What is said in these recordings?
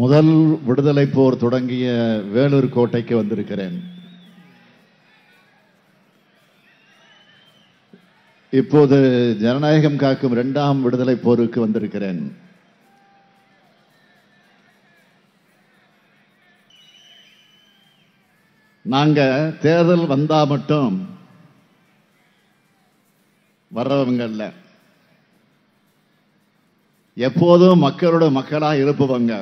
முதல் விடுதலை போர் தொடங்கிய வேலூர் கோட்டைக்கு வந்திருக்கிறேன் இப்போது ஜனநாயகம் காக்கும் இரண்டாம் விடுதலை போருக்கு வந்திருக்கிறேன் நாங்க தேர்தல் வந்தா மட்டும் வர்றவங்கல்ல எப்போதும் மக்களோட மக்களாக இருப்பவங்க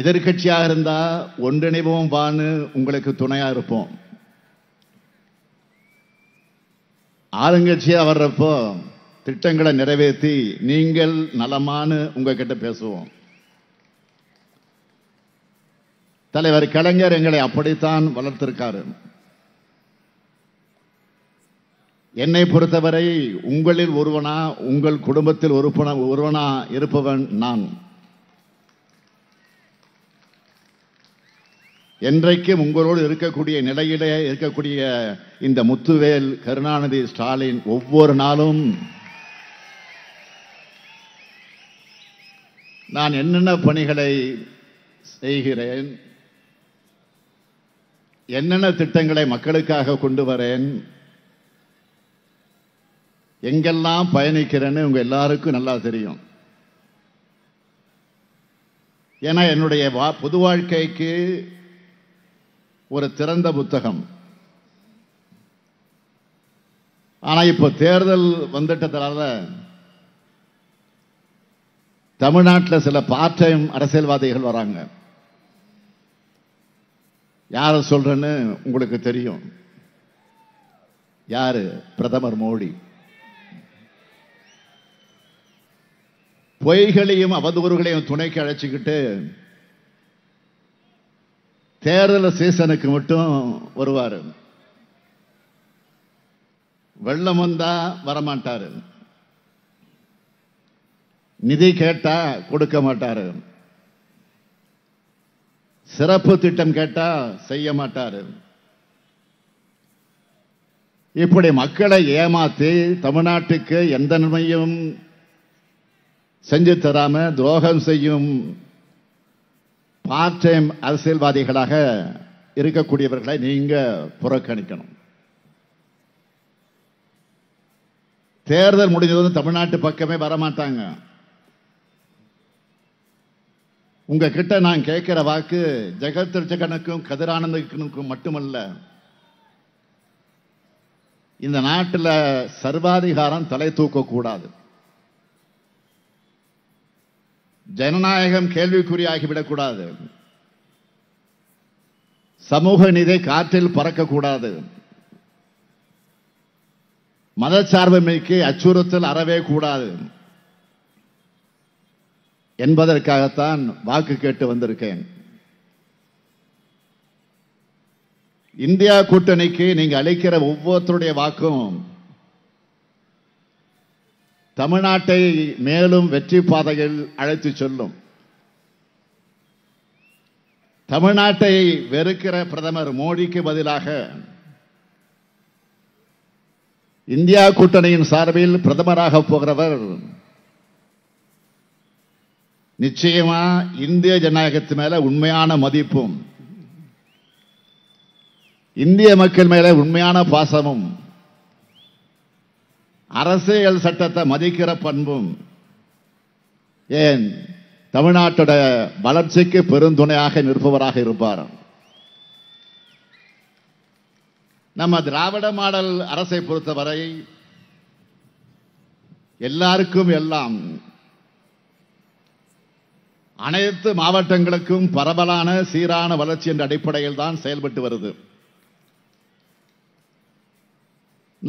எதிர்கட்சியாக இருந்தால் ஒன்றிணைவோம் வான்னு உங்களுக்கு துணையாக இருப்போம் ஆளுங்கட்சியா வர்றப்போ திட்டங்களை நிறைவேற்றி நீங்கள் நலமானு உங்ககிட்ட பேசுவோம் தலைவர் கலைஞர் எங்களை அப்படித்தான் வளர்த்திருக்காரு என்னை பொறுத்தவரை உங்களில் ஒருவனா உங்கள் குடும்பத்தில் ஒருவனா இருப்பவன் நான் என்றைக்கும் உங்களோடு இருக்கக்கூடிய நிலையிலே இருக்கக்கூடிய இந்த முத்துவேல் கருணாநிதி ஸ்டாலின் ஒவ்வொரு நாளும் நான் என்னென்ன பணிகளை செய்கிறேன் என்னென்ன திட்டங்களை மக்களுக்காக கொண்டு வரேன் எங்கெல்லாம் பயணிக்கிறேன்னு உங்க எல்லாருக்கும் நல்லா தெரியும் ஏன்னா என்னுடைய பொது வாழ்க்கைக்கு ஒரு திறந்த புத்தகம் ஆனால் இப்போ தேர்தல் வந்துட்டதுனால தமிழ்நாட்டில் சில பார்ட் டைம் அரசியல்வாதிகள் வராங்க யாரை சொல்றேன்னு உங்களுக்கு தெரியும் யாரு பிரதமர் மோடி பொய்களையும் அவதூறுகளையும் துணைக்கு அழைச்சிக்கிட்டு தேர்தல சீசனுக்கு மட்டும் வருவார் வெள்ளம் வந்தா வரமாட்டாரு நிதி கேட்டா கொடுக்க மாட்டாரு சிறப்பு திட்டம் கேட்டா செய்ய மாட்டாரு இப்படி மக்களை ஏமாத்தி தமிழ்நாட்டுக்கு எந்த நன்மையும் செஞ்சு தராம துரோகம் செய்யும் பார்ட் டைம் அரசியல்வாதிகளாக இருக்கக்கூடியவர்களை நீங்கள் புறக்கணிக்கணும் தேர்தல் முடிஞ்சதும் தமிழ்நாட்டு பக்கமே வரமாட்டாங்க உங்க கிட்ட நான் கேட்கிற வாக்கு ஜெகத் திருச்சகனுக்கும் கதிரானந்தனுக்கும் மட்டுமல்ல இந்த நாட்டில் சர்வாதிகாரம் தலை தூக்கக்கூடாது ஜனநாயகம் கேள்விக்குறியாகிவிடக்கூடாது சமூக நிதி காற்றில் பறக்கக்கூடாது மதச்சார்பின்மைக்கு அச்சுறுத்தல் அறவே கூடாது என்பதற்காகத்தான் வாக்கு கேட்டு வந்திருக்கேன் இந்தியா கூட்டணிக்கு நீங்க அளிக்கிற ஒவ்வொருத்தருடைய வாக்கும் தமிழ்நாட்டை மேலும் வெற்றி பாதையில் அழைத்து செல்லும் தமிழ்நாட்டை வெறுக்கிற பிரதமர் மோடிக்கு பதிலாக இந்தியா கூட்டணியின் சார்பில் பிரதமராக போகிறவர் நிச்சயமா இந்திய ஜனநாயகத்து மேல உண்மையான மதிப்பும் இந்திய மக்கள் மேல உண்மையான பாசமும் அரசியல் சட்டத்தை மதிக்கிற பண்பும் ஏன் தமிழ்நாட்டோட வளர்ச்சிக்கு பெருந்துணையாக நிற்பவராக இருப்பார் நம்ம திராவிட மாடல் அரசை பொறுத்தவரை எல்லாருக்கும் எல்லாம் அனைத்து மாவட்டங்களுக்கும் பரவலான சீரான வளர்ச்சி என்ற அடிப்படையில் தான் செயல்பட்டு வருது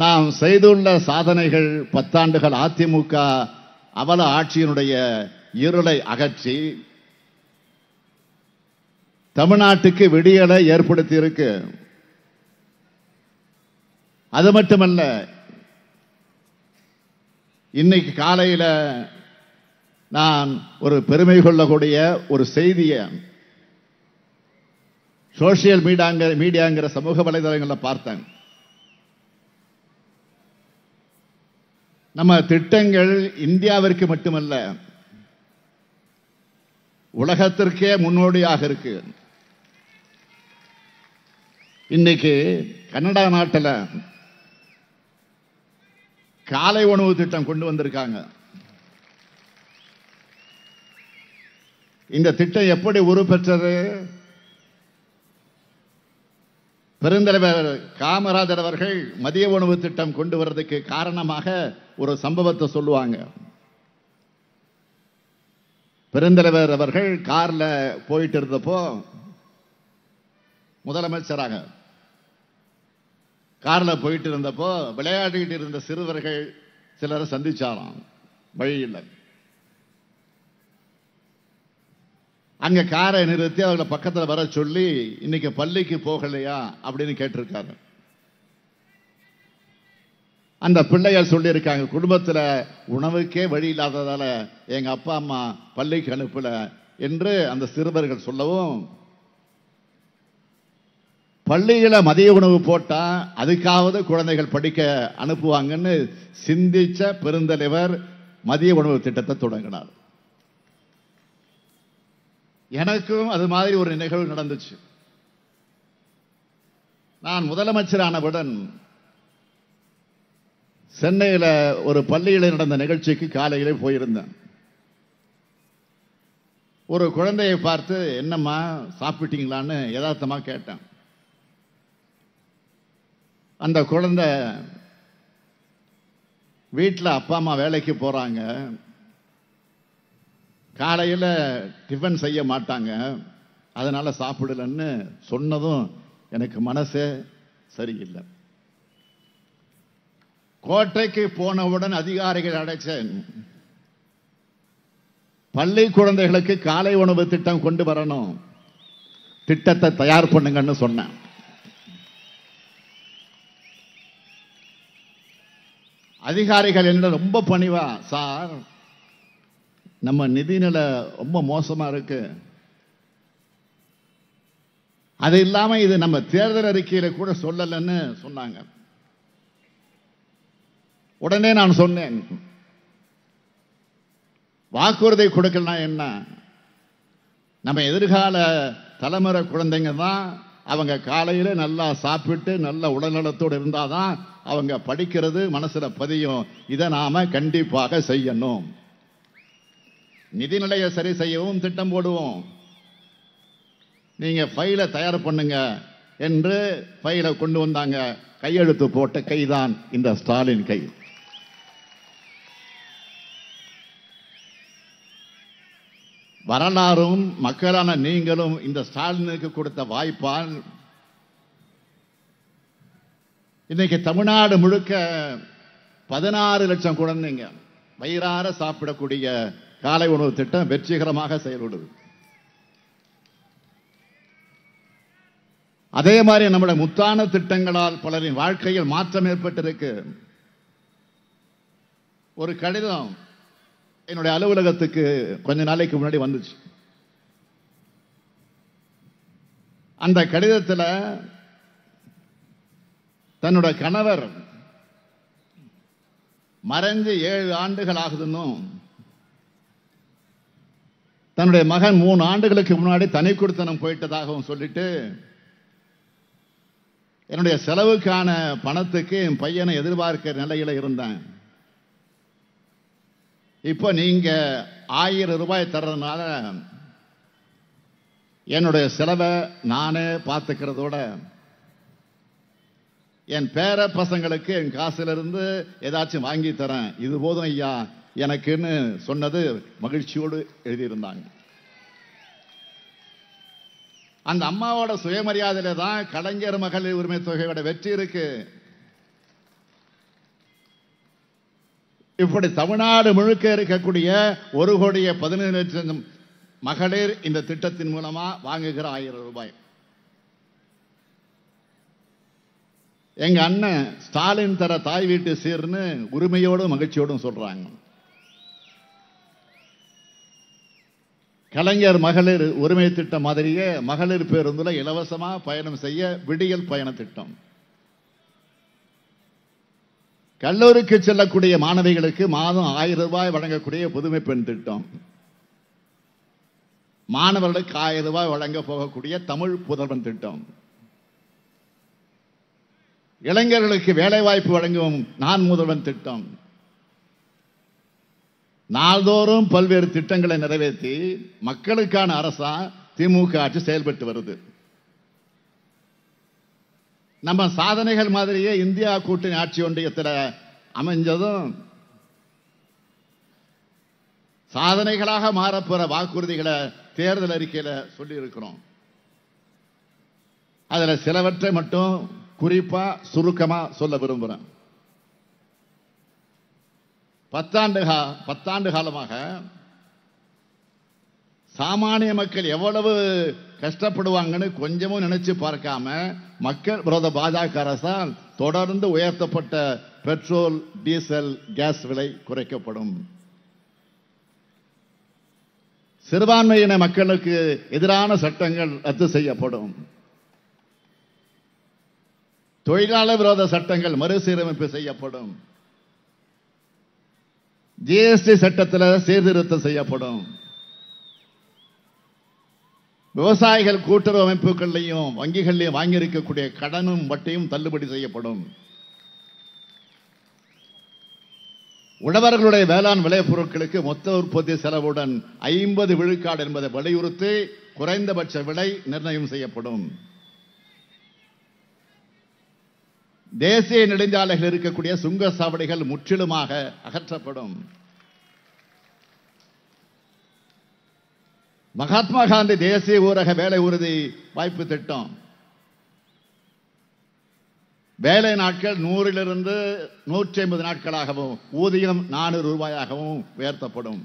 நாம் செய்துள்ள சாதனைகள் பத்தாண்டுகள் அதிமுக அவல ஆட்சியினுடைய இருளை அகற்றி தமிழ்நாட்டுக்கு விடியலை ஏற்படுத்தி இருக்கு அது மட்டுமல்ல இன்னைக்கு காலையில் நான் ஒரு பெருமை கொள்ளக்கூடிய ஒரு செய்தியை சோசியல் மீடியாங்கிற மீடியாங்கிற சமூக வலைதளங்களில் பார்த்தேன் நம்ம திட்டங்கள் இந்தியாவிற்கு மட்டுமல்ல உலகத்திற்கே முன்னோடியாக இருக்கு இன்னைக்கு கனடா நாட்டில் காலை உணவு திட்டம் கொண்டு வந்திருக்காங்க இந்த திட்டம் எப்படி உருப்பெற்றது பெருந்தலைவர் காமராஜர் அவர்கள் மதிய உணவு திட்டம் கொண்டு வர்றதுக்கு காரணமாக ஒரு சம்பவத்தை சொல்லுவாங்க பெருந்தலைவர் அவர்கள் காரில் போயிட்டு இருந்தப்போ முதலமைச்சராக காரில் போயிட்டு இருந்தப்போ விளையாடிட்டு இருந்த சிறுவர்கள் சிலரை சந்திச்சாராம் வழியில்லை அங்கே காரை நிறுத்தி அவர்களை பக்கத்தில் வர சொல்லி இன்னைக்கு பள்ளிக்கு போகலையா அப்படின்னு கேட்டிருக்காரு அந்த பிள்ளைகள் சொல்லியிருக்காங்க குடும்பத்தில் உணவுக்கே வழி இல்லாததால் எங்கள் அப்பா அம்மா பள்ளிக்கு அனுப்பலை என்று அந்த சிறுவர்கள் சொல்லவும் பள்ளியில் மதிய உணவு போட்டால் அதுக்காவது குழந்தைகள் படிக்க அனுப்புவாங்கன்னு சிந்திச்ச பெருந்தலைவர் மதிய உணவு திட்டத்தை தொடங்கினார் எனக்கும் அது மாதிரி ஒரு நிகழ்வு நடந்துச்சு நான் முதலமைச்சரானவுடன் சென்னையில் ஒரு பள்ளியில் நடந்த நிகழ்ச்சிக்கு காலையிலே போயிருந்தேன் ஒரு குழந்தையை பார்த்து என்னம்மா சாப்பிட்டீங்களான்னு யதார்த்தமாக கேட்டேன் அந்த குழந்தை வீட்டில் அப்பா அம்மா வேலைக்கு போகிறாங்க காலையில் டிஃபன் செய்ய மாட்டாங்க அதனால் சாப்பிடலன்னு சொன்னதும் எனக்கு மனசே சரியில்லை கோட்டைக்கு போனவுடன் அதிகாரிகள் அடைச்சேன் பள்ளி குழந்தைகளுக்கு காலை உணவு திட்டம் கொண்டு வரணும் திட்டத்தை தயார் பண்ணுங்கன்னு சொன்னேன் அதிகாரிகள் என்ன ரொம்ப பணிவா சார் நம்ம நிதிநிலை ரொம்ப மோசமாக இருக்கு அது இல்லாமல் இது நம்ம தேர்தல் அறிக்கையில் கூட சொல்லலைன்னு சொன்னாங்க உடனே நான் சொன்னேன் வாக்குறுதி கொடுக்கலாம் என்ன நம்ம எதிர்கால தலைமுறை குழந்தைங்க தான் அவங்க காலையில் நல்லா சாப்பிட்டு நல்ல உடல்நலத்தோடு இருந்தால் தான் அவங்க படிக்கிறது மனசில் பதியும் இதை நாம் கண்டிப்பாக செய்யணும் நிதிநிலையை சரி செய்யவும் திட்டம் போடுவோம் நீங்கள் ஃபைலை தயார் பண்ணுங்க என்று ஃபைலை கொண்டு வந்தாங்க கையெழுத்து போட்ட கைதான் இந்த ஸ்டாலின் கை வரலாறும் மக்களான நீங்களும் இந்த ஸ்டாலினுக்கு கொடுத்த வாய்ப்பால் இன்னைக்கு தமிழ்நாடு முழுக்க பதினாறு லட்சம் குழந்தைங்க வயிறார சாப்பிடக்கூடிய காலை உணவு திட்டம் வெற்றிகரமாக செயல்படுது அதே மாதிரி நம்முடைய முத்தான திட்டங்களால் பலரின் வாழ்க்கையில் மாற்றம் ஏற்பட்டிருக்கு ஒரு கடிதம் என்னுடைய அலுவலகத்துக்கு கொஞ்ச நாளைக்கு முன்னாடி வந்துச்சு அந்த கடிதத்தில் தன்னோட கணவர் மறைஞ்சு ஏழு ஆண்டுகள் ஆகுதுன்னும் தன்னுடைய மகன் மூணு ஆண்டுகளுக்கு முன்னாடி தனி கொடுத்தனம் போயிட்டதாகவும் சொல்லிட்டு என்னுடைய செலவுக்கான பணத்துக்கு என் பையனை எதிர்பார்க்கிற நிலையில் இருந்தேன் இப்போ நீங்க ஆயிரம் ரூபாய் தர்றதுனால என்னுடைய செலவை நானே பார்த்துக்கிறதோட என் பேர பசங்களுக்கு என் காசுல இருந்து ஏதாச்சும் வாங்கி தரேன் இது போதும் ஐயா எனக்குன்னு சொன்னது மகிழ்ச்சியோடு எழுதியிருந்தாங்க அந்த அம்மாவோட சுயமரியாதையில தான் கலைஞர் மகளிர் உரிமை தொகையோட வெற்றி இருக்கு இப்படி தமிழ்நாடு முழுக்க இருக்கக்கூடிய ஒரு கோடியே பதினேழு லட்சம் மகளிர் இந்த திட்டத்தின் மூலமா வாங்குகிற ஆயிரம் ரூபாய் எங்க அண்ணன் ஸ்டாலின் தர தாய் வீட்டு சீர்னு உரிமையோடும் மகிழ்ச்சியோடும் சொல்றாங்க கலைஞர் மகளிர் உரிமை திட்டம் மாதிரியே மகளிர் பேருந்துல இலவசமாக பயணம் செய்ய விடியல் பயண திட்டம் கல்லூரிக்கு செல்லக்கூடிய மாணவிகளுக்கு மாதம் ஆயிரம் ரூபாய் வழங்கக்கூடிய புதுமை பெண் திட்டம் மாணவர்களுக்கு ஆயிரம் ரூபாய் வழங்க போகக்கூடிய தமிழ் புதல்வன் திட்டம் இளைஞர்களுக்கு வேலைவாய்ப்பு வழங்கும் நான் முதல்வன் திட்டம் நாள்தோறும் பல்வேறு திட்டங்களை நிறைவேற்றி மக்களுக்கான அரசா திமுக ஆட்சி செயல்பட்டு வருது நம்ம சாதனைகள் மாதிரியே இந்தியா கூட்டணி ஆட்சி ஒன்றியத்தில் அமைஞ்சதும் சாதனைகளாக மாறப்போற வாக்குறுதிகளை தேர்தல் அறிக்கையில் சொல்லியிருக்கிறோம் அதில் சிலவற்றை மட்டும் குறிப்பாக சுருக்கமாக சொல்ல விரும்புகிறேன் பத்தாண்டு கா பத்தாண்டு காலமாக சாமானிய மக்கள் எவ்வளவு கஷ்டப்படுவாங்கன்னு கொஞ்சமும் நினைச்சு பார்க்காம மக்கள் விரோத பாஜக அரசால் தொடர்ந்து உயர்த்தப்பட்ட பெட்ரோல் டீசல் கேஸ் விலை குறைக்கப்படும் சிறுபான்மையின மக்களுக்கு எதிரான சட்டங்கள் ரத்து செய்யப்படும் தொழிலாளர் விரோத சட்டங்கள் மறுசீரமைப்பு செய்யப்படும் ஜிஎஸ்டி சட்டத்தில் சீர்திருத்தம் செய்யப்படும் விவசாயிகள் கூட்டுறவு அமைப்புகள்லையும் வங்கிகள்லையும் வாங்கியிருக்கக்கூடிய கடனும் வட்டியும் தள்ளுபடி செய்யப்படும் உழவர்களுடைய வேளாண் பொருட்களுக்கு மொத்த உற்பத்தி செலவுடன் ஐம்பது விழுக்காடு என்பதை வலியுறுத்தி குறைந்தபட்ச விலை நிர்ணயம் செய்யப்படும் தேசிய நெடுஞ்சாலைகள் இருக்கக்கூடிய சுங்க சாவடிகள் முற்றிலுமாக அகற்றப்படும் மகாத்மா காந்தி தேசிய ஊரக வேலை உறுதி வாய்ப்பு திட்டம் வேலை நாட்கள் நூறிலிருந்து நூற்றி ஐம்பது நாட்களாகவும் ஊதியம் நானூறு ரூபாயாகவும் உயர்த்தப்படும்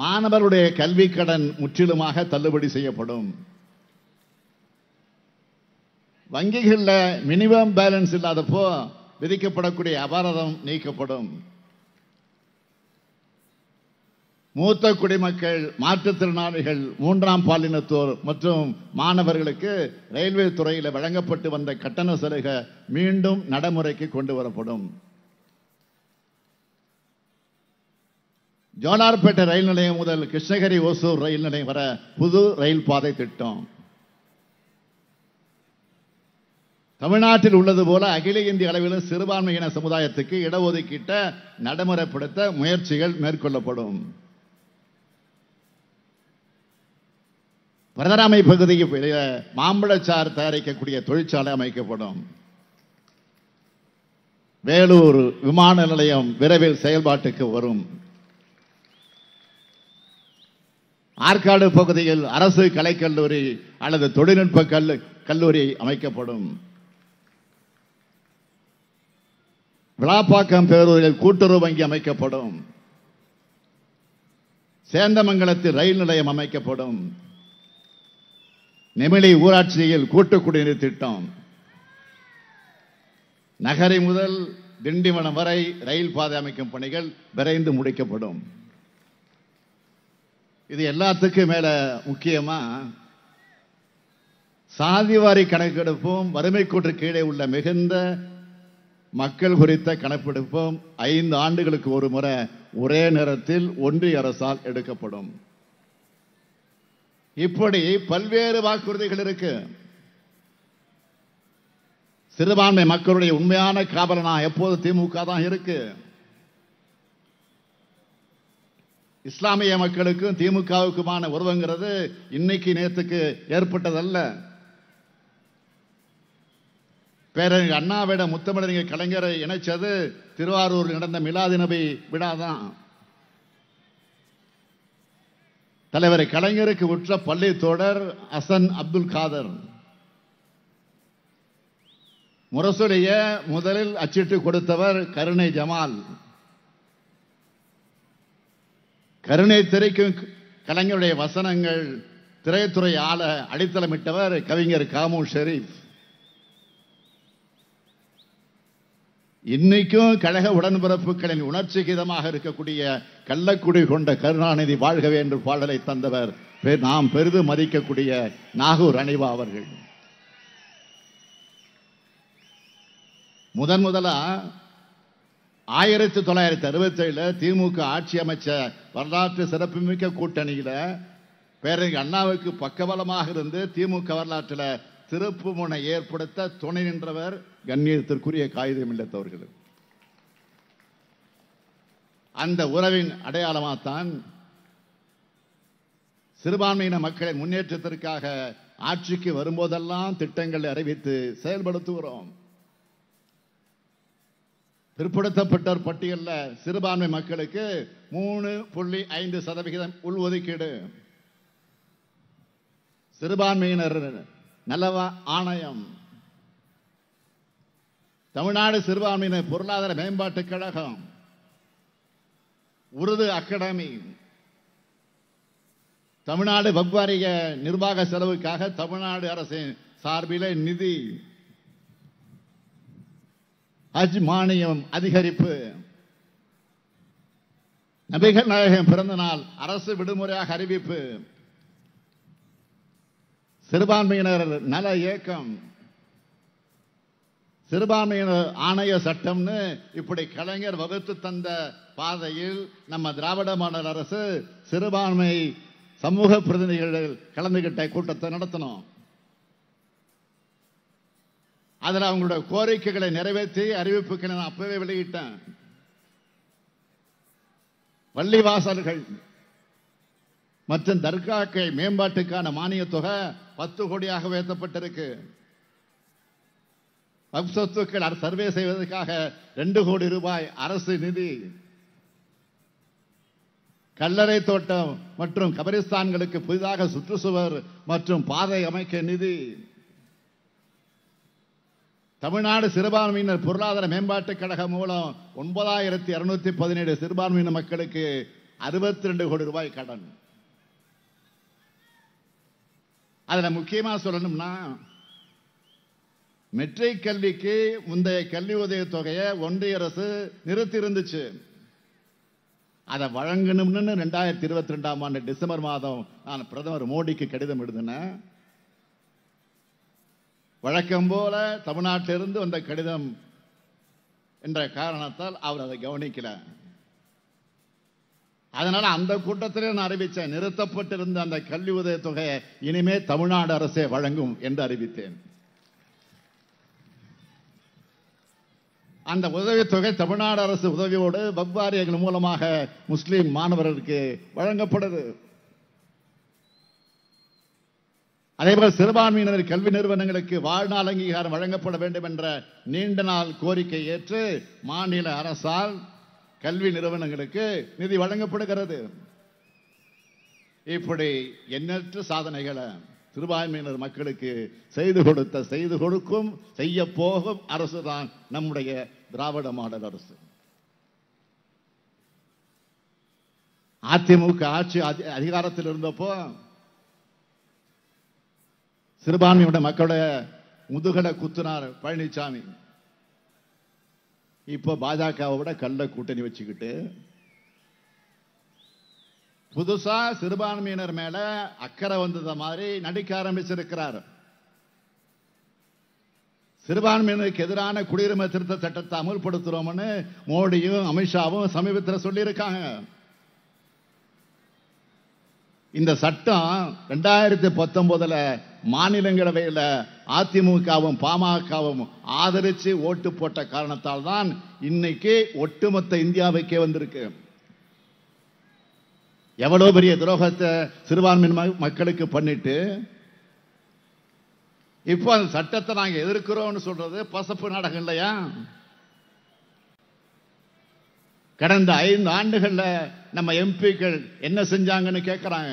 மாணவருடைய கல்வி கடன் முற்றிலுமாக தள்ளுபடி செய்யப்படும் வங்கிகளில் மினிமம் பேலன்ஸ் இல்லாதப்போ விதிக்கப்படக்கூடிய அபராதம் நீக்கப்படும் மூத்த குடிமக்கள் மாற்றுத்திறனாளிகள் மூன்றாம் பாலினத்தோர் மற்றும் மாணவர்களுக்கு ரயில்வே துறையில் வழங்கப்பட்டு வந்த கட்டண சலுகை மீண்டும் நடைமுறைக்கு கொண்டு வரப்படும் ஜோலார்பேட்டை ரயில் நிலையம் முதல் கிருஷ்ணகிரி ஓசூர் ரயில் நிலையம் வர புது ரயில் பாதை திட்டம் தமிழ்நாட்டில் உள்ளது போல அகில இந்திய அளவிலும் சிறுபான்மையின சமுதாயத்துக்கு இடஒதுக்கீட்ட நடைமுறைப்படுத்த முயற்சிகள் மேற்கொள்ளப்படும் பிரதராமை பகுதிக்கு மாம்பழச்சார் தயாரிக்கக்கூடிய தொழிற்சாலை அமைக்கப்படும் வேலூர் விமான நிலையம் விரைவில் செயல்பாட்டுக்கு வரும் ஆற்காடு பகுதியில் அரசு கலைக்கல்லூரி அல்லது தொழில்நுட்ப கல்லூரி அமைக்கப்படும் விழாப்பாக்கம் பேரூரில் கூட்டுறவு வங்கி அமைக்கப்படும் சேந்தமங்கலத்தில் ரயில் நிலையம் அமைக்கப்படும் நெமிலி ஊராட்சியில் கூட்டு குடிநீர் திட்டம் நகரை முதல் திண்டிவனம் வரை ரயில் பாதை அமைக்கும் பணிகள் விரைந்து முடிக்கப்படும் இது எல்லாத்துக்கும் மேல முக்கியமா சாதிவாரி கணக்கெடுப்பும் வறுமை கூற்று கீழே உள்ள மிகுந்த மக்கள் குறித்த கணக்கெடுப்பும் ஐந்து ஆண்டுகளுக்கு ஒரு முறை ஒரே நேரத்தில் ஒன்றிய அரசால் எடுக்கப்படும் இப்படி பல்வேறு வாக்குறுதிகள் இருக்கு சிறுபான்மை மக்களுடைய உண்மையான காவலனா எப்போது திமுக தான் இருக்கு இஸ்லாமிய மக்களுக்கும் திமுகவுக்குமான உறவுங்கிறது இன்னைக்கு நேற்றுக்கு ஏற்பட்டதல்ல பேரறிஞர் அண்ணாவிட முத்தமிழறிஞர் கலைஞரை இணைச்சது திருவாரூரில் நடந்த மிலாது நபி விழாதான் தலைவர் கலைஞருக்கு உற்ற பள்ளி தொடர் அசன் அப்துல் காதர் முரசுடைய முதலில் அச்சிட்டு கொடுத்தவர் கருணை ஜமால் கருணை திரைக்கும் கலைஞருடைய வசனங்கள் திரைத்துறை ஆள அடித்தளமிட்டவர் கவிஞர் காமு ஷெரீப் இன்னைக்கும் கழக உடன்பிறப்புகளின் உணர்ச்சி கீதமாக இருக்கக்கூடிய கள்ளக்குடி கொண்ட கருணாநிதி வாழ்கவே என்று பாடலை தந்தவர் நாம் பெரிது மதிக்கக்கூடிய நாகூர் அணிவா அவர்கள் முதன் முதலா ஆயிரத்தி தொள்ளாயிரத்தி அறுபத்தேழுல திமுக ஆட்சி அமைச்ச வரலாற்று சிறப்புமிக்க கூட்டணியில பேரறிஞர் அண்ணாவுக்கு பக்கபலமாக இருந்து திமுக வரலாற்றில் திருப்புமுனை ஏற்படுத்த துணை நின்றவர் கண்ணியத்திற்குரிய காகிதம் இல்லத்தவர்கள் அந்த உறவின் அடையாளமாகத்தான் சிறுபான்மையின மக்களின் முன்னேற்றத்திற்காக ஆட்சிக்கு வரும்போதெல்லாம் திட்டங்களை அறிவித்து செயல்படுத்துகிறோம் பிற்படுத்தப்பட்டோர் பட்டியலில் சிறுபான்மை மக்களுக்கு மூணு புள்ளி ஐந்து சதவிகிதம் உள்ஒதுக்கீடு சிறுபான்மையினர் நலவ ஆணையம் தமிழ்நாடு சிறுபான்மையினர் பொருளாதார மேம்பாட்டுக் கழகம் உருது அகாடமி தமிழ்நாடு வக்வாரிய நிர்வாக செலவுக்காக தமிழ்நாடு அரசின் சார்பில் நிதி ஹஜ் மானியம் அதிகரிப்பு நபிகள் நாயகம் பிறந்த நாள் அரசு விடுமுறையாக அறிவிப்பு சிறுபான்மையினர் நல இயக்கம் சிறுபான்மையினர் ஆணைய சட்டம்னு இப்படி கலைஞர் வகுத்து தந்த பாதையில் நம்ம திராவிட மாடல் அரசு சிறுபான்மை சமூக பிரதிநிதிகள் கலந்துகிட்ட கூட்டத்தை நடத்தணும் அதில் அவங்களுடைய கோரிக்கைகளை நிறைவேற்றி அறிவிப்புகளை நான் அப்பவே வெளியிட்டேன் பள்ளிவாசல்கள் மற்றும் தர்காக்கை மேம்பாட்டுக்கான மானிய தொகை பத்து கோடியாக உயர்த்தப்பட்டிருக்கு சொத்துக்கள் சர்வே செய்வதற்காக ரெண்டு கோடி ரூபாய் அரசு நிதி கல்லறை தோட்டம் மற்றும் கபரிஸ்தான்களுக்கு புதிதாக சுற்றுச்சுவர் மற்றும் பாதை அமைக்க நிதி தமிழ்நாடு சிறுபான்மையினர் பொருளாதார மேம்பாட்டுக் கழகம் மூலம் ஒன்பதாயிரத்தி இருநூத்தி பதினேழு சிறுபான்மையின மக்களுக்கு அறுபத்தி ரெண்டு கோடி ரூபாய் கடன் அதில் முக்கியமாக சொல்லணும்னா மெட்ரிக் கல்விக்கு முந்தைய கல்வி உதவி தொகையை ஒன்றிய அரசு நிறுத்தி இருந்துச்சு அதை வழங்கணும்னு ரெண்டாயிரத்தி இருபத்தி ரெண்டாம் ஆண்டு டிசம்பர் மாதம் நான் பிரதமர் மோடிக்கு கடிதம் எழுதினேன் வழக்கம் போல தமிழ்நாட்டிலிருந்து வந்த கடிதம் என்ற காரணத்தால் அவர் அதை கவனிக்கல அதனால அந்த கூட்டத்திலே நான் அறிவித்தேன் நிறுத்தப்பட்டிருந்த அந்த கல்வி உதவி தொகையை இனிமே தமிழ்நாடு அரசே வழங்கும் என்று அறிவித்தேன் அந்த உதவித்தொகை தமிழ்நாடு அரசு உதவியோடு வவ்வாரியங்கள் மூலமாக முஸ்லீம் மாணவர்களுக்கு வழங்கப்படுது அதேபோல் சிறுபான்மையினர் கல்வி நிறுவனங்களுக்கு வாழ்நாள் அங்கீகாரம் வழங்கப்பட வேண்டும் என்ற நீண்ட நாள் கோரிக்கை ஏற்று மாநில அரசால் கல்வி நிறுவனங்களுக்கு நிதி வழங்கப்படுகிறது இப்படி எண்ணற்ற சாதனைகளை சிறுபான்மையினர் மக்களுக்கு செய்து கொடுத்த செய்து கொடுக்கும் செய்ய போகும் அரசு தான் நம்முடைய திராவிட மாடல் அரசு அதிமுக ஆட்சி அதிகாரத்தில் இருந்தப்போ சிறுபான்மையுடைய மக்களோட முதுகலை குத்துனார் பழனிசாமி இப்போ பாஜகவை விட கள்ள கூட்டணி வச்சுக்கிட்டு புதுசா சிறுபான்மையினர் மேல அக்கறை வந்தத மாதிரி நடிக்க ஆரம்பிச்சிருக்கிறார் சிறுபான்மையினருக்கு எதிரான குடியுரிமை திருத்த சட்டத்தை அமல்படுத்துறோம்னு மோடியும் அமித்ஷாவும் சமீபத்தில் சொல்லியிருக்காங்க இந்த சட்டம் ரெண்டாயிரத்தி பத்தொன்பதுல மாநிலங்களவையில் அதிமுகவும் பாமகவும் ஆதரிச்சு ஓட்டு போட்ட காரணத்தால் தான் இன்னைக்கு ஒட்டுமொத்த இந்தியாவுக்கே வந்திருக்கு எவ்வளோ பெரிய துரோகத்தை சிறுபான்மை மக்களுக்கு பண்ணிட்டு இப்போ அந்த சட்டத்தை நாங்கள் எதிர்க்கிறோம்னு சொல்றது பசப்பு நாடகம் இல்லையா கடந்த ஐந்து ஆண்டுகளில் நம்ம எம்பிக்கள் என்ன செஞ்சாங்கன்னு கேட்கிறாங்க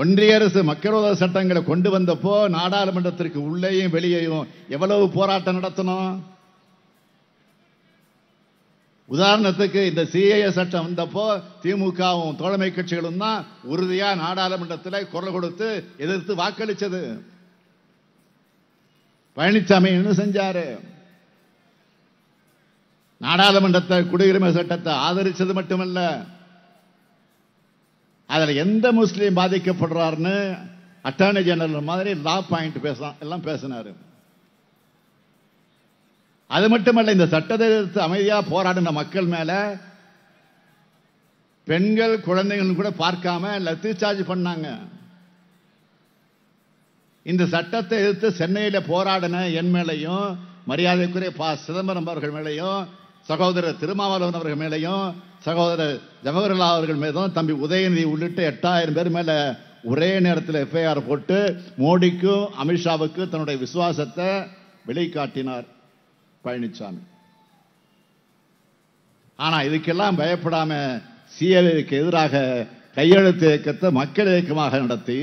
ஒன்றிய அரசு மக்களோத சட்டங்களை கொண்டு வந்தப்போ நாடாளுமன்றத்திற்கு உள்ளேயும் வெளியேயும் எவ்வளவு போராட்டம் நடத்தணும் உதாரணத்துக்கு இந்த சிஏ சட்டம் வந்தப்போ திமுகவும் தோழமை கட்சிகளும் தான் உறுதியாக நாடாளுமன்றத்தில் குரல் கொடுத்து எதிர்த்து வாக்களித்தது பழனிசாமி என்ன செஞ்சாரு நாடாளுமன்றத்தை குடியுரிமை சட்டத்தை ஆதரிச்சது மட்டுமல்ல அதில் எந்த முஸ்லீம் பாதிக்கப்படுறாருன்னு அட்டார்னி ஜெனரல் மாதிரி லா பாயிண்ட் பேசலாம் எல்லாம் பேசினாரு அது மட்டுமல்ல இந்த சட்டத்தை அமைதியாக போராடின மக்கள் மேலே பெண்கள் குழந்தைகள் கூட பார்க்காம லத்தி சார்ஜ் பண்ணாங்க இந்த சட்டத்தை எதிர்த்து சென்னையில் போராடின என் மேலையும் மரியாதைக்குரிய பா சிதம்பரம் அவர்கள் மேலையும் சகோதரர் திருமாவளவன் அவர்கள் மேலையும் சகோதரர் ஜவஹர்லா அவர்கள் மேலும் தம்பி உதயநிதி உள்ளிட்ட எட்டாயிரம் பேர் மேலே ஒரே நேரத்தில் எஃப்ஐஆர் போட்டு மோடிக்கும் அமித்ஷாவுக்கும் தன்னுடைய விசுவாசத்தை வெளிக்காட்டினார் பழனிசாமி ஆனால் இதுக்கெல்லாம் பயப்படாம சிஎலுக்கு எதிராக கையெழுத்து இயக்கத்தை மக்கள் இயக்கமாக நடத்தி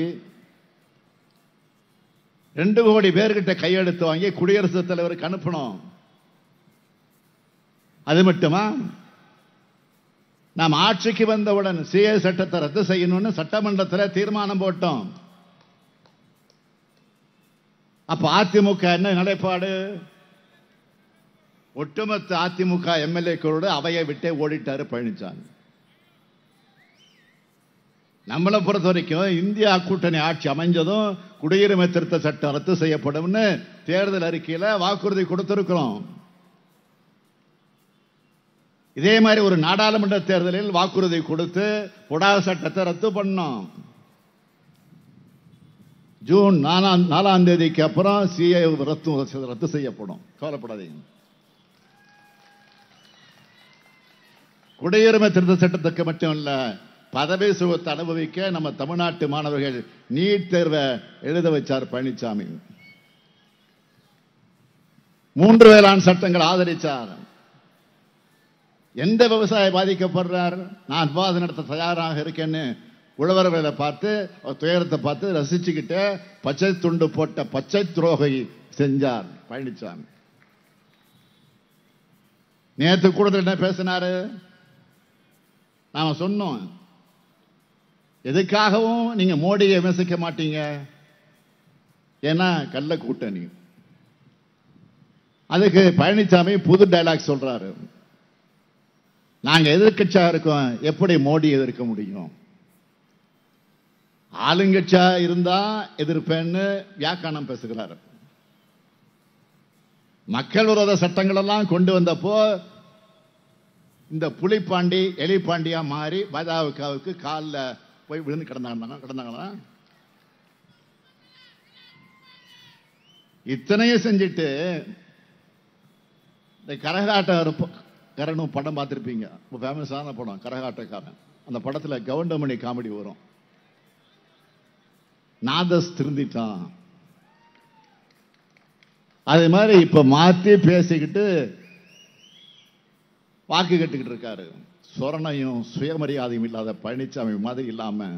ரெண்டு கோடி பேர்கிட்ட கையெழுத்து வாங்கி குடியரசுத் தலைவருக்கு அனுப்பணும் அது மட்டுமா நாம் ஆட்சிக்கு வந்தவுடன் சிஏ சட்டத்தை ரத்து செய்யணும்னு சட்டமன்றத்தில் தீர்மானம் போட்டோம் அப்ப அதிமுக என்ன நிலைப்பாடு ஒட்டுமொத்த அதிமுக எம்எல்ஏக்களோடு அவையை விட்டே ஓடிட்டாரு பழனிசாமி நம்மளை பொறுத்த வரைக்கும் இந்தியா கூட்டணி ஆட்சி அமைஞ்சதும் குடியுரிமை திருத்த சட்டம் ரத்து செய்யப்படும்னு தேர்தல் அறிக்கையில் வாக்குறுதி கொடுத்திருக்கிறோம் இதே மாதிரி ஒரு நாடாளுமன்ற தேர்தலில் வாக்குறுதி கொடுத்து புடா சட்டத்தை ரத்து பண்ணோம் ஜூன் நாலாம் நாலாம் தேதிக்கு அப்புறம் சிஏ ரத்து ரத்து செய்யப்படும் கவலைப்படாதீங்க குடியுரிமை திருத்த சட்டத்துக்கு மட்டும் இல்ல பதவி சுகத்தை அனுபவிக்க நம்ம தமிழ்நாட்டு மாணவர்கள் நீட் தேர்வை எழுத வச்சார் பழனிசாமி மூன்று வேளாண் சட்டங்கள் ஆதரிச்சார் எந்த விவசாயி பாதிக்கப்படுறார் நான் விவாதம் நடத்த தயாராக இருக்கேன்னு உழவர்களை பார்த்து துயரத்தை பார்த்து ரசிச்சுக்கிட்டு பச்சை துண்டு போட்ட பச்சை துரோகை செஞ்சார் பழனிசாமி நேற்று கூடுதல் என்ன பேசினாரு நாம் சொன்னோம் எதுக்காகவும் நீங்கள் மோடியை விமர்சிக்க மாட்டீங்க ஏன்னா கள்ள கூட்டணி அதுக்கு பழனிசாமி புது டைலாக் சொல்றாரு நாங்கள் எதிர்கட்சியா இருக்கோம் எப்படி மோடி எதிர்க்க முடியும் ஆளுங்கட்சியா இருந்தா எதிர்ப்பேன்னு வியாக்கானம் பேசுகிறாரு மக்கள் விரோத சட்டங்கள் எல்லாம் கொண்டு வந்தப்போ இந்த புலிப்பாண்டி எலிப்பாண்டியா மாறி பாஜகவுக்கு காலில் போய் விழுந்து கிடந்தாங்க கிடந்தாங்களா இத்தனையும் செஞ்சுட்டு இந்த கரகாட்ட கரணும் படம் பார்த்துருப்பீங்க ரொம்ப ஃபேமஸான படம் கரகாட்டக்காரன் அந்த படத்தில் கவுண்டமணி காமெடி வரும் நாதஸ் திருந்திட்டான் அதே மாதிரி இப்போ மாற்றி பேசிக்கிட்டு வாக்கு கேட்டுக்கிட்டு இருக்காரு சொரணையும் சுயமரியாதையும் இல்லாத பழனிசாமி மாதிரி இல்லாமல்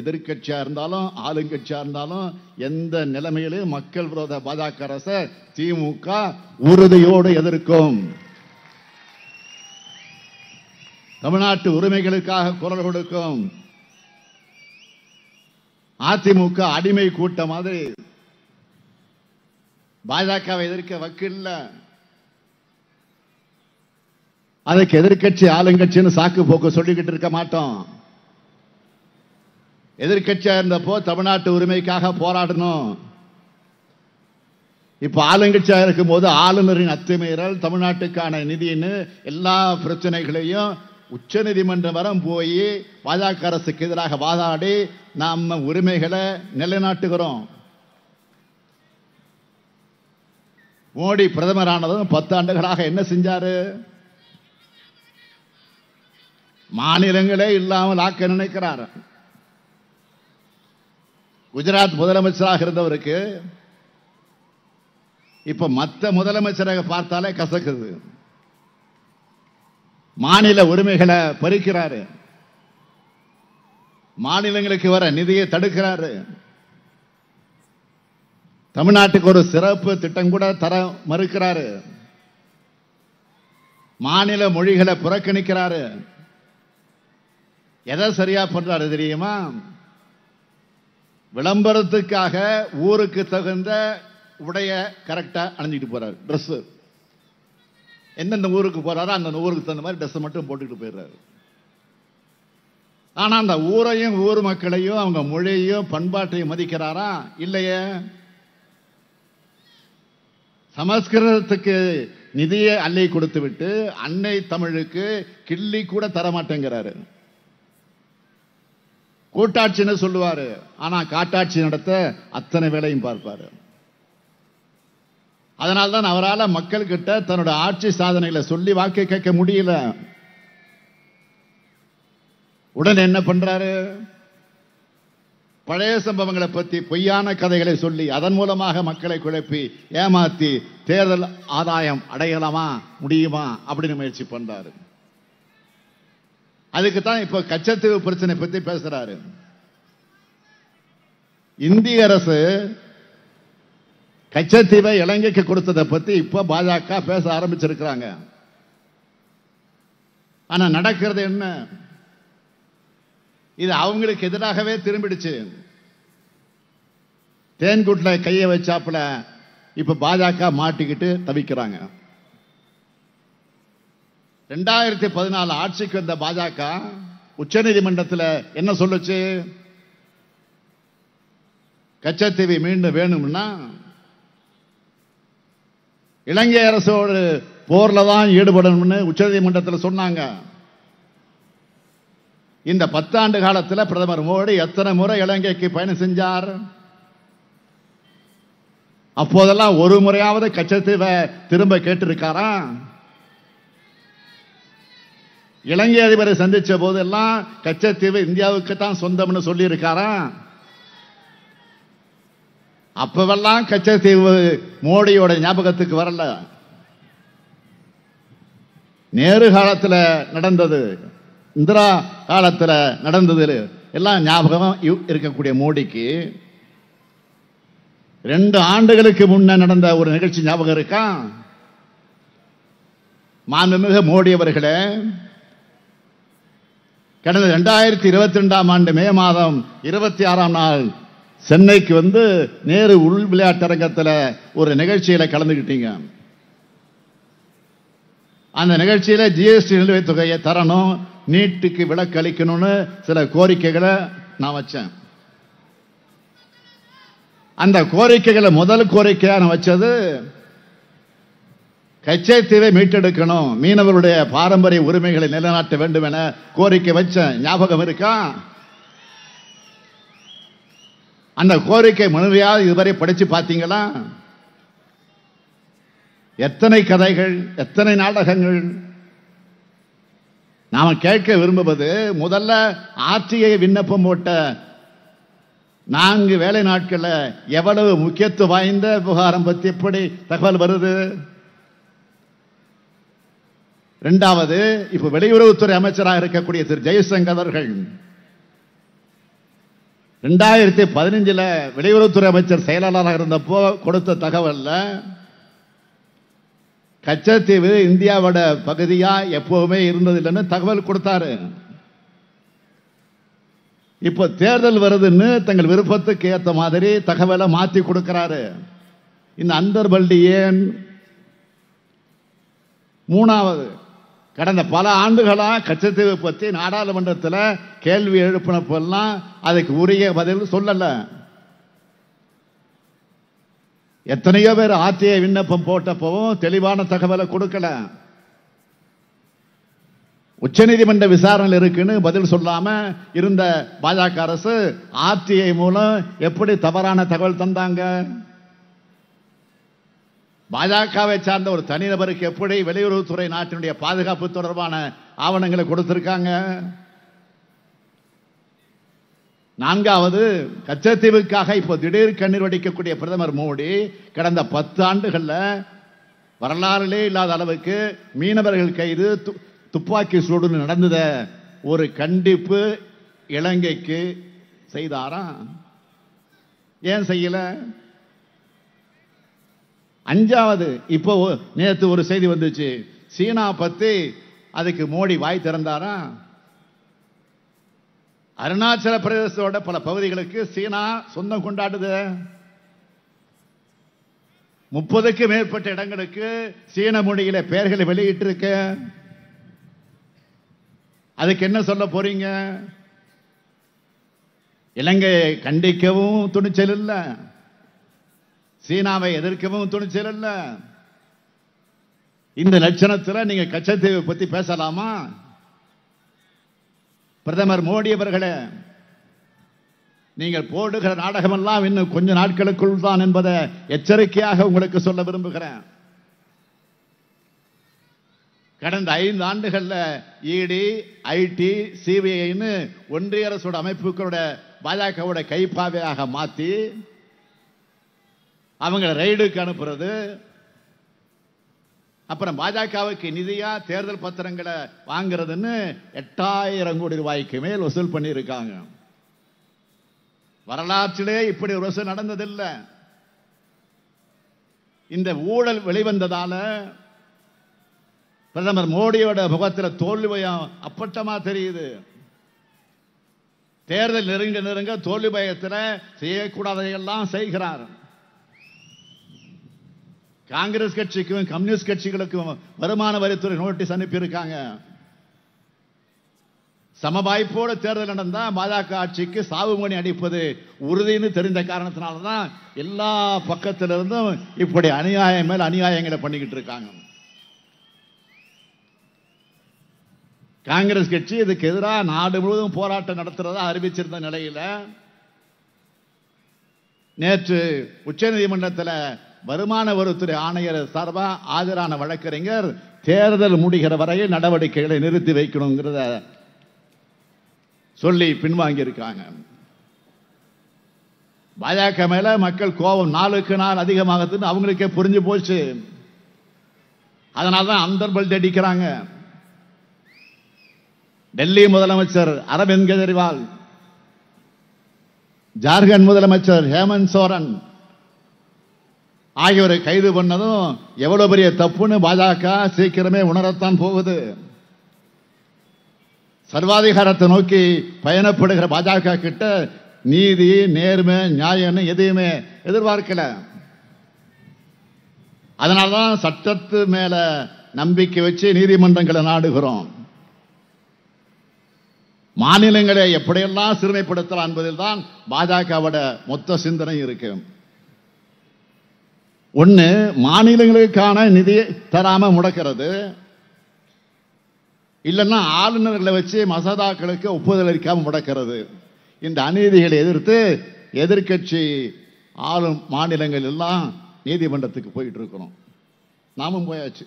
எதிர்கட்சியாக இருந்தாலும் ஆளுங்கட்சியாக இருந்தாலும் எந்த நிலைமையிலும் மக்கள் விரோத பாஜக அரசை திமுக உறுதியோடு எதிர்க்கும் தமிழ்நாட்டு உரிமைகளுக்காக குரல் கொடுக்கும் அதிமுக அடிமை கூட்டம் மாதிரி பாஜகவை எதிர்க்க வக்கில்லை அதுக்கு எதிர்கட்சி ஆளுங்கட்சின்னு சாக்கு போக்கு சொல்லிக்கிட்டு இருக்க மாட்டோம் எதிர்கட்சியா இருந்தப்போ தமிழ்நாட்டு உரிமைக்காக போராடணும் இப்போ ஆளுங்கட்சியாக போது ஆளுநரின் அத்துமீறல் தமிழ்நாட்டுக்கான நிதின்னு எல்லா பிரச்சனைகளையும் உச்ச நீதிமன்றம் வரம் போய் பாஜக அரசுக்கு எதிராக வாதாடி நாம் உரிமைகளை நிலைநாட்டுகிறோம் மோடி பிரதமரானதும் பத்து ஆண்டுகளாக என்ன செஞ்சாரு மாநிலங்களே இல்லாமல் ஆக்க நினைக்கிறார் குஜராத் முதலமைச்சராக இருந்தவருக்கு இப்ப மற்ற முதலமைச்சராக பார்த்தாலே கசக்குது மாநில உரிமைகளை பறிக்கிறாரு மாநிலங்களுக்கு வர நிதியை தடுக்கிறாரு தமிழ்நாட்டுக்கு ஒரு சிறப்பு திட்டம் கூட தர மறுக்கிறாரு மாநில மொழிகளை புறக்கணிக்கிறாரு எதை சரியா பண்றாரு தெரியுமா விளம்பரத்துக்காக ஊருக்கு தகுந்த உடைய கரெக்டா அணிஞ்சிட்டு போறாரு ட்ரெஸ் எந்தெந்த ஊருக்கு போறாரோ அந்த ஊருக்கு தகுந்த மாதிரி ட்ரெஸ் மட்டும் போட்டுக்கிட்டு போயிடுறாரு ஆனா அந்த ஊரையும் ஊர் மக்களையும் அவங்க மொழியையும் பண்பாட்டையும் மதிக்கிறாரா இல்லையே சமஸ்கிருதத்துக்கு நிதியை அள்ளி கொடுத்து விட்டு அன்னை தமிழுக்கு கிள்ளி கூட தரமாட்டேங்கிறாரு கூட்டாட்சின்னு சொல்லுவாரு ஆனா காட்டாட்சி நடத்த அத்தனை வேலையும் பார்ப்பாரு அதனால்தான் அவரால் மக்கள்கிட்ட தன்னோட ஆட்சி சாதனைகளை சொல்லி வாக்கை கேட்க முடியல உடனே என்ன பண்றாரு பழைய சம்பவங்களை பற்றி பொய்யான கதைகளை சொல்லி அதன் மூலமாக மக்களை குழப்பி ஏமாத்தி தேர்தல் ஆதாயம் அடையலாமா முடியுமா அப்படின்னு முயற்சி பண்றாரு அதுக்கு தான் இப்போ கச்சத்தீவு பிரச்சனை பற்றி பேசுகிறாரு இந்திய அரசு கச்சத்தீவை இலங்கைக்கு கொடுத்ததை பற்றி இப்போ பாஜக பேச ஆரம்பிச்சிருக்கிறாங்க ஆனால் நடக்கிறது என்ன இது அவங்களுக்கு எதிராகவே திரும்பிடுச்சு தேன்கூட்டில் கையை வச்சாப்புல இப்போ பாஜக மாட்டிக்கிட்டு தவிக்கிறாங்க ரெண்டாயிரத்தி பதினாலு ஆட்சிக்கு வந்த பாஜக உச்ச நீதிமன்றத்தில் என்ன சொல்லுச்சு கச்சத்தீவை மீண்டும் வேணும்னா இலங்கை அரசோடு போர்ல தான் ஈடுபடணும்னு உச்சநீதிமன்றத்தில் சொன்னாங்க இந்த பத்தாண்டு காலத்தில் பிரதமர் மோடி எத்தனை முறை இலங்கைக்கு பயணம் செஞ்சார் அப்போதெல்லாம் ஒரு முறையாவது கச்சத்தீவை திரும்ப கேட்டிருக்காரா இலங்கை அதிபரை போது போதெல்லாம் கச்சத்தீவு இந்தியாவுக்கு தான் சொந்தம்னு சொல்லியிருக்காராம் அப்பவெல்லாம் கச்சத்தீவு மோடியோட ஞாபகத்துக்கு வரல நேரு காலத்தில் நடந்தது இந்திரா காலத்தில் நடந்தது எல்லாம் ஞாபகம் இருக்கக்கூடிய மோடிக்கு ரெண்டு ஆண்டுகளுக்கு முன்ன நடந்த ஒரு நிகழ்ச்சி ஞாபகம் இருக்கா மாண்புமிகு மோடி அவர்களே கடந்த ரெண்டாயிரத்தி இருபத்தி ரெண்டாம் ஆண்டு மே மாதம் இருபத்தி ஆறாம் நாள் சென்னைக்கு வந்து நேரு உள் விளையாட்டரங்கத்தில் ஒரு நிகழ்ச்சியில் கலந்துக்கிட்டீங்க அந்த நிகழ்ச்சியில் ஜிஎஸ்டி நிலுவைத் தொகையை தரணும் நீட்டுக்கு விலக்கு அளிக்கணும்னு சில கோரிக்கைகளை நான் வச்சேன் அந்த கோரிக்கைகளை முதல் கோரிக்கையாக நான் வச்சது கச்சேத்தீவை மீட்டெடுக்கணும் மீனவருடைய பாரம்பரிய உரிமைகளை நிலைநாட்ட வேண்டும் என கோரிக்கை வச்ச ஞாபகம் இருக்கா அந்த கோரிக்கை முழுமையா இதுவரை படிச்சு பார்த்தீங்களா எத்தனை கதைகள் எத்தனை நாடகங்கள் நாம கேட்க விரும்புவது முதல்ல ஆட்சியை விண்ணப்பம் போட்ட நான்கு வேலை நாட்களில் எவ்வளவு முக்கியத்துவம் வாய்ந்த விவகாரம் பற்றி எப்படி தகவல் வருது ரெண்டாவது இப்ப வெளியுறவுத்துறை அமைச்சராக இருக்கக்கூடிய திரு ஜெய்சங்கர் அவர்கள் ரெண்டாயிரத்தி பதினஞ்சில் வெளியுறவுத்துறை அமைச்சர் செயலாளராக இருந்தப்போ கொடுத்த தகவல்ல கச்சத்தீவு இந்தியாவோட பகுதியா எப்பவுமே இருந்ததில்லைன்னு தகவல் கொடுத்தாரு இப்போ தேர்தல் வருதுன்னு தங்கள் விருப்பத்துக்கு ஏற்ற மாதிரி தகவலை மாற்றி கொடுக்கிறாரு இந்த அந்தர்பல்டி ஏன் மூணாவது கடந்த பல ஆண்டுகளாக கச்சத்தீவு பற்றி நாடாளுமன்றத்தில் கேள்வி எழுப்பினப்பெல்லாம் அதுக்கு உரிய பதில் சொல்லலை எத்தனையோ பேர் ஆத்திய விண்ணப்பம் போட்டப்பவும் தெளிவான தகவலை கொடுக்கல உச்சநீதிமன்ற விசாரணை இருக்குன்னு பதில் சொல்லாம இருந்த பாஜக அரசு ஆர்டிஐ மூலம் எப்படி தவறான தகவல் தந்தாங்க பாஜகவை சார்ந்த ஒரு தனிநபருக்கு எப்படி வெளியுறவுத்துறை நாட்டினுடைய பாதுகாப்பு தொடர்பான ஆவணங்களை கொடுத்திருக்காங்க நான்காவது கச்சத்தீவுக்காக இப்போ திடீர் கண்ணீர் வடிக்கக்கூடிய பிரதமர் மோடி கடந்த பத்து ஆண்டுகளில் வரலாறுலே இல்லாத அளவுக்கு மீனவர்கள் கைது துப்பாக்கி சூடு நடந்தத ஒரு கண்டிப்பு இலங்கைக்கு செய்தாராம் ஏன் செய்யலை அஞ்சாவது இப்போ நேற்று ஒரு செய்தி வந்துச்சு சீனா பற்றி அதுக்கு மோடி வாய் திறந்தாரா அருணாச்சல பிரதேசத்தோட பல பகுதிகளுக்கு சீனா சொந்தம் கொண்டாடுது முப்பதுக்கு மேற்பட்ட இடங்களுக்கு சீன மொழியில பெயர்களை வெளியிட்டு இருக்க அதுக்கு என்ன சொல்ல போறீங்க இலங்கையை கண்டிக்கவும் துணிச்சல் இல்லை சீனாவை எதிர்க்கவும் துணிச்சல் இல்லை இந்த லட்சணத்தில் நீங்க கச்சத்தீவை பத்தி பேசலாமா பிரதமர் மோடி அவர்களே நீங்கள் போடுகிற நாடகமெல்லாம் இன்னும் கொஞ்ச நாட்களுக்குள் தான் என்பதை எச்சரிக்கையாக உங்களுக்கு சொல்ல விரும்புகிறேன் கடந்த ஐந்து ஆண்டுகள்ல இடி ஐடி சிபிஐன்னு ஒன்றிய அரசோட அமைப்புகளோட பாஜகவோட கைப்பாவையாக மாற்றி அவங்களை ரைடுக்கு அனுப்புறது அப்புறம் பாஜகவுக்கு நிதியா தேர்தல் பத்திரங்களை வாங்குறதுன்னு எட்டாயிரம் கோடி ரூபாய்க்கு மேல் வசூல் பண்ணியிருக்காங்க வரலாற்றிலே இப்படி ஒரு வசூல் நடந்ததில்லை இந்த ஊழல் வெளிவந்ததால பிரதமர் மோடியோட முகத்தில் தோல்விபயம் அப்பட்டமா தெரியுது தேர்தல் நெருங்க நெருங்க தோல்வி பயத்தில் செய்யக்கூடாதையெல்லாம் செய்கிறார் காங்கிரஸ் கட்சிக்கும் கம்யூனிஸ்ட் கட்சிகளுக்கும் வருமான வரித்துறை நோட்டீஸ் அனுப்பியிருக்காங்க வாய்ப்போடு தேர்தல் நடந்தால் பாஜக ஆட்சிக்கு சாவுமணி அடிப்பது உறுதின்னு தெரிந்த காரணத்தினால்தான் எல்லா பக்கத்திலிருந்தும் இப்படி அநியாயம் மேல் அநியாயங்களை பண்ணிக்கிட்டு இருக்காங்க காங்கிரஸ் கட்சி இதுக்கு எதிராக நாடு முழுவதும் போராட்டம் நடத்துறதா அறிவிச்சிருந்த நிலையில நேற்று உச்சநீதிமன்றத்தில் வருமான வரித்துறை ஆணையர் சார்பாக ஆஜரான வழக்கறிஞர் தேர்தல் முடிகிற வரையில் நடவடிக்கைகளை நிறுத்தி வைக்கணுங்கிறத சொல்லி பின்வாங்கியிருக்காங்க இருக்காங்க பாஜக மேல மக்கள் கோபம் நாளுக்கு நாள் அதிகமாகுதுன்னு அவங்களுக்கே புரிஞ்சு போச்சு அதனால தான் அந்தர்பல் அடிக்கிறாங்க டெல்லி முதலமைச்சர் அரவிந்த் கெஜ்ரிவால் ஜார்க்கண்ட் முதலமைச்சர் ஹேமந்த் சோரன் ஆகியோரை கைது பண்ணதும் எவ்வளோ பெரிய தப்புன்னு பாஜக சீக்கிரமே உணரத்தான் போகுது சர்வாதிகாரத்தை நோக்கி பயணப்படுகிற பாஜக கிட்ட நீதி நேர்மை நியாயம்னு எதையுமே எதிர்பார்க்கல அதனால்தான் சட்டத்து மேல நம்பிக்கை வச்சு நீதிமன்றங்களை நாடுகிறோம் மாநிலங்களை எப்படியெல்லாம் சிறுமைப்படுத்தலாம் என்பதில் தான் பாஜகவோட மொத்த சிந்தனை இருக்கு ஒன்று மாநிலங்களுக்கான நிதியை தராமல் முடக்கிறது இல்லைன்னா ஆளுநர்களை வச்சு மசோதாக்களுக்கு ஒப்புதல் அளிக்காமல் முடக்கிறது இந்த அநீதிகளை எதிர்த்து எதிர்கட்சி ஆளும் மாநிலங்கள் எல்லாம் நீதிமன்றத்துக்கு போயிட்டு இருக்கிறோம் நாமும் போயாச்சு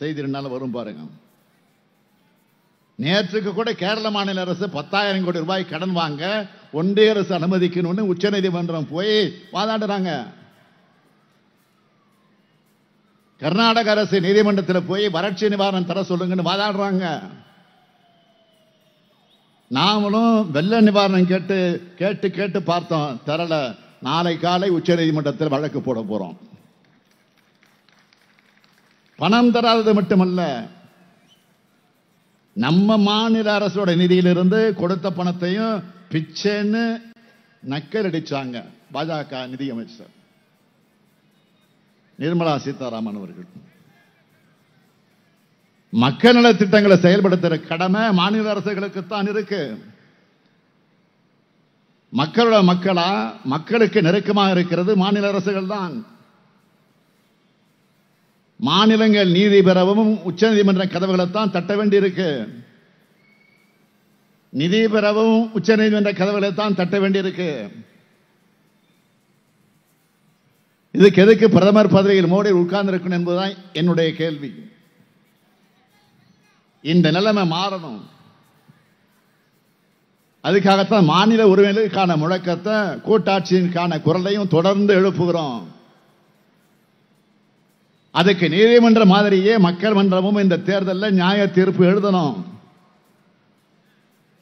செய்தி ரெண்டு நாள் வரும் பாருங்க நேற்றுக்கு கூட கேரள மாநில அரசு பத்தாயிரம் கோடி ரூபாய் கடன் வாங்க ஒன்றே அரசு அனுமதிக்கணும்னு உச்சநீதிமன்றம் போய் வாதாடுறாங்க கர்நாடக அரசு நீதிமன்றத்தில் போய் வறட்சி நிவாரணம் தர சொல்லுங்கன்னு வாதாடுறாங்க நாமளும் வெள்ள நிவாரணம் கேட்டு கேட்டு கேட்டு பார்த்தோம் தரல நாளை காலை உச்ச நீதிமன்றத்தில் வழக்கு போட போறோம் பணம் தராதது மட்டுமல்ல நம்ம மாநில அரசோட நிதியிலிருந்து கொடுத்த பணத்தையும் பிச்சைன்னு நக்கல் அடிச்சாங்க பாஜக நிதியமைச்சர் நிர்மலா சீதாராமன் அவர்கள் மக்கள் நல திட்டங்களை செயல்படுத்துற கடமை மாநில அரசுகளுக்கு தான் இருக்கு மக்களோட மக்களா மக்களுக்கு நெருக்கமாக இருக்கிறது மாநில அரசுகள் தான் மாநிலங்கள் நீதி பெறவும் உச்சநீதிமன்ற கதவுகளை தான் தட்ட வேண்டியிருக்கு நிதி பெறவும் உச்ச நீதிமன்ற கதவுகளை தான் தட்ட வேண்டியிருக்கு இதுக்கு எதுக்கு பிரதமர் பதவியில் மோடி உட்கார்ந்திருக்கணும் என்பதுதான் என்னுடைய கேள்வி இந்த நிலைமை மாறணும் அதுக்காகத்தான் மாநில உரிமைகளுக்கான முழக்கத்தை கூட்டாட்சியிற்கான குரலையும் தொடர்ந்து எழுப்புகிறோம் அதுக்கு நீதிமன்ற மாதிரியே மக்கள் மன்றமும் இந்த தேர்தலில் நியாய தீர்ப்பு எழுதணும்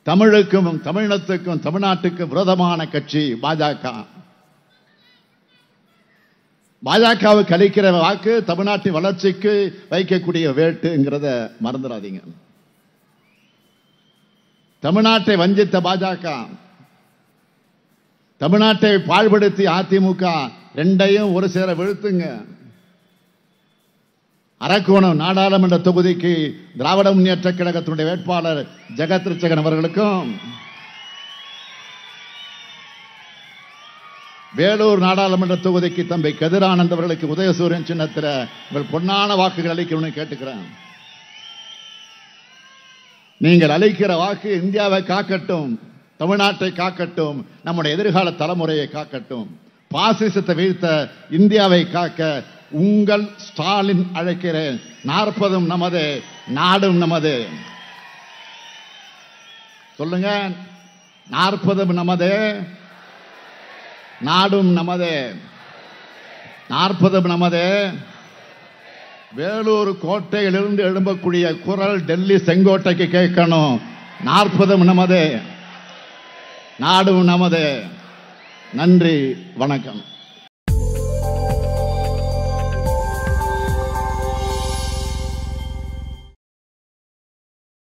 தமிழுக்கும் தமிழினத்துக்கும் தமிழ்நாட்டுக்கும் விரோதமான கட்சி பாஜக பாஜகவுக்கு அளிக்கிற வாக்கு தமிழ்நாட்டின் வளர்ச்சிக்கு வைக்கக்கூடிய வேட்டுங்கிறத மறந்துடாதீங்க தமிழ்நாட்டை வஞ்சித்த பாஜக தமிழ்நாட்டை பாழ்படுத்தி அதிமுக ரெண்டையும் ஒரு சேர வீழ்த்துங்க அரக்கோணம் நாடாளுமன்ற தொகுதிக்கு திராவிட முன்னேற்ற கழகத்தினுடைய வேட்பாளர் ஜெகத் ரிச்சகன் அவர்களுக்கும் வேலூர் நாடாளுமன்ற தொகுதிக்கு தம்பி கதிரானந்த் அவர்களுக்கு உதயசூரியன் சின்னத்தில் உங்கள் பொன்னான வாக்குகள் அளிக்கணும்னு கேட்டுக்கிறேன் நீங்கள் அளிக்கிற வாக்கு இந்தியாவை காக்கட்டும் தமிழ்நாட்டை காக்கட்டும் நம்முடைய எதிர்கால தலைமுறையை காக்கட்டும் பாசிசத்தை வீழ்த்த இந்தியாவை காக்க உங்கள் ஸ்டாலின் அழைக்கிறேன் நாற்பதும் நமது நாடும் நமது சொல்லுங்க நாற்பதும் நமது நாடும் நமது நாற்பதும் நமது வேலூர் கோட்டையிலிருந்து எழும்பக்கூடிய குரல் டெல்லி செங்கோட்டைக்கு கேட்கணும் நாற்பதும் நமது நாடும் நமது நன்றி வணக்கம்